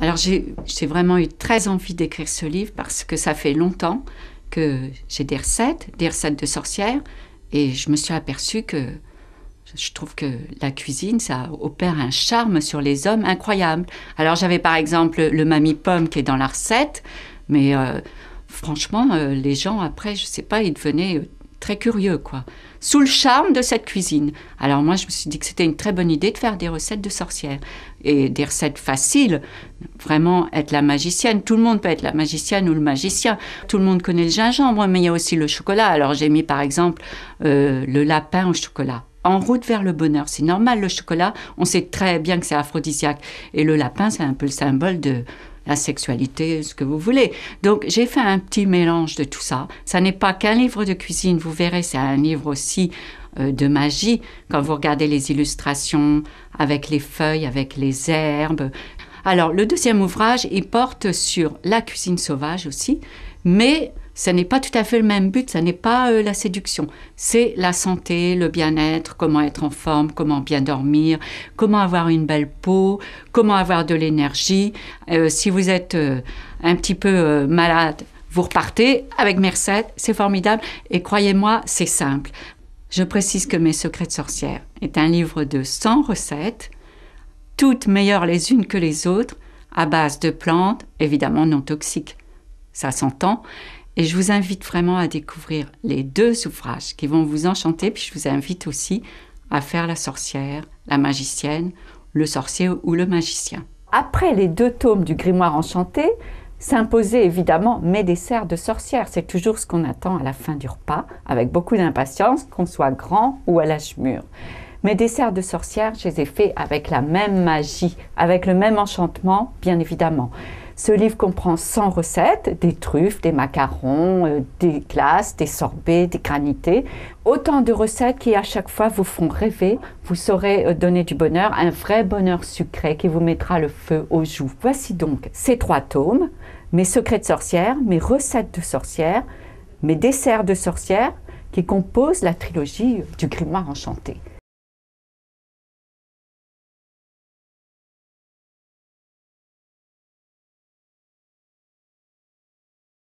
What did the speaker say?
Alors j'ai vraiment eu très envie d'écrire ce livre parce que ça fait longtemps que j'ai des recettes, des recettes de sorcières, et je me suis aperçue que je trouve que la cuisine, ça opère un charme sur les hommes incroyable. Alors j'avais par exemple le mamie pomme qui est dans la recette, mais euh, franchement, euh, les gens après, je sais pas, ils devenaient très curieux, quoi. Sous le charme de cette cuisine. Alors moi, je me suis dit que c'était une très bonne idée de faire des recettes de sorcières. Et des recettes faciles. Vraiment, être la magicienne. Tout le monde peut être la magicienne ou le magicien. Tout le monde connaît le gingembre, mais il y a aussi le chocolat. Alors j'ai mis, par exemple, euh, le lapin au chocolat en route vers le bonheur. C'est normal, le chocolat, on sait très bien que c'est aphrodisiaque. Et le lapin, c'est un peu le symbole de, la sexualité, ce que vous voulez. Donc j'ai fait un petit mélange de tout ça. Ça n'est pas qu'un livre de cuisine, vous verrez, c'est un livre aussi euh, de magie. Quand vous regardez les illustrations avec les feuilles, avec les herbes. Alors le deuxième ouvrage, il porte sur la cuisine sauvage aussi, mais ce n'est pas tout à fait le même but, ce n'est pas euh, la séduction. C'est la santé, le bien-être, comment être en forme, comment bien dormir, comment avoir une belle peau, comment avoir de l'énergie. Euh, si vous êtes euh, un petit peu malade, vous repartez avec mes recettes, c'est formidable. Et croyez-moi, c'est simple. Je précise que Mes secrets de sorcière est un livre de 100 recettes, toutes meilleures les unes que les autres, à base de plantes, évidemment non toxiques. Ça s'entend et je vous invite vraiment à découvrir les deux ouvrages qui vont vous enchanter. Puis je vous invite aussi à faire la sorcière, la magicienne, le sorcier ou le magicien. Après les deux tomes du Grimoire enchanté, s'imposer évidemment mes desserts de sorcière. C'est toujours ce qu'on attend à la fin du repas, avec beaucoup d'impatience, qu'on soit grand ou à l'âge mûr. Mes desserts de sorcière, je les ai faits avec la même magie, avec le même enchantement, bien évidemment. Ce livre comprend 100 recettes, des truffes, des macarons, euh, des glaces, des sorbets, des granités. Autant de recettes qui à chaque fois vous font rêver, vous saurez euh, donner du bonheur, un vrai bonheur sucré qui vous mettra le feu aux joues. Voici donc ces trois tomes, mes secrets de sorcière, mes recettes de sorcière, mes desserts de sorcière qui composent la trilogie du grimoire enchanté.